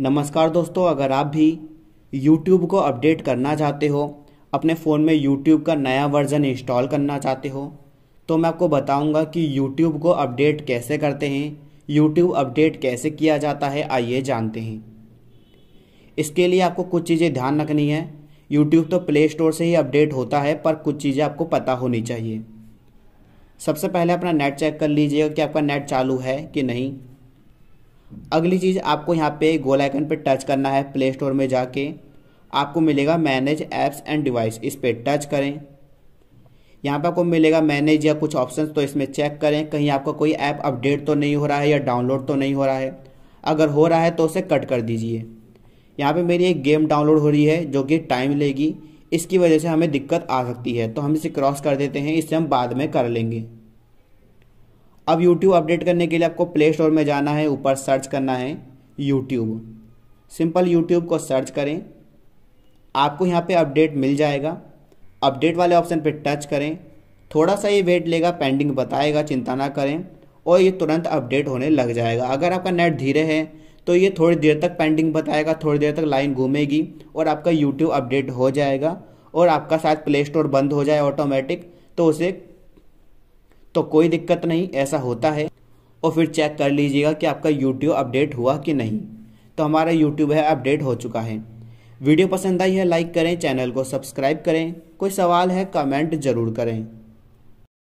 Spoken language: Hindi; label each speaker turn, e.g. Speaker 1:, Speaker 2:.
Speaker 1: नमस्कार दोस्तों अगर आप भी YouTube को अपडेट करना चाहते हो अपने फ़ोन में YouTube का नया वर्ज़न इंस्टॉल करना चाहते हो तो मैं आपको बताऊंगा कि YouTube को अपडेट कैसे करते हैं YouTube अपडेट कैसे किया जाता है आइए जानते हैं इसके लिए आपको कुछ चीज़ें ध्यान रखनी है YouTube तो प्ले स्टोर से ही अपडेट होता है पर कुछ चीज़ें आपको पता होनी चाहिए सबसे पहले अपना नेट चेक कर लीजिएगा कि आपका नेट चालू है कि नहीं अगली चीज़ आपको यहाँ पे गोल आइकन पे टच करना है प्ले स्टोर में जाके आपको मिलेगा मैनेज ऐप्स एंड डिवाइस इस पर टच करें यहाँ पर आपको मिलेगा मैनेज या कुछ ऑप्शन तो इसमें चेक करें कहीं आपका कोई ऐप अपडेट तो नहीं हो रहा है या डाउनलोड तो नहीं हो रहा है अगर हो रहा है तो उसे कट कर दीजिए यहाँ पे मेरी एक गेम डाउनलोड हो रही है जो कि टाइम लेगी इसकी वजह से हमें दिक्कत आ सकती है तो हम इसे क्रॉस कर देते हैं इसे हम बाद में कर लेंगे अब यूट्यूब अपडेट करने के लिए आपको प्ले स्टोर में जाना है ऊपर सर्च करना है यूट्यूब सिंपल यूट्यूब को सर्च करें आपको यहाँ पे अपडेट मिल जाएगा अपडेट वाले ऑप्शन पे टच करें थोड़ा सा ये वेट लेगा पेंडिंग बताएगा चिंता ना करें और ये तुरंत अपडेट होने लग जाएगा अगर आपका नेट धीरे है तो ये थोड़ी देर तक पेंडिंग बताएगा थोड़ी देर तक लाइन घूमेगी और आपका यूट्यूब अपडेट हो जाएगा और आपका शायद प्ले स्टोर बंद हो जाए ऑटोमेटिक तो उसे तो कोई दिक्कत नहीं ऐसा होता है और फिर चेक कर लीजिएगा कि आपका यूट्यूब अपडेट हुआ कि नहीं तो हमारा यूट्यूब है अपडेट हो चुका है वीडियो पसंद आई है लाइक करें चैनल को सब्सक्राइब करें कोई सवाल है कमेंट ज़रूर करें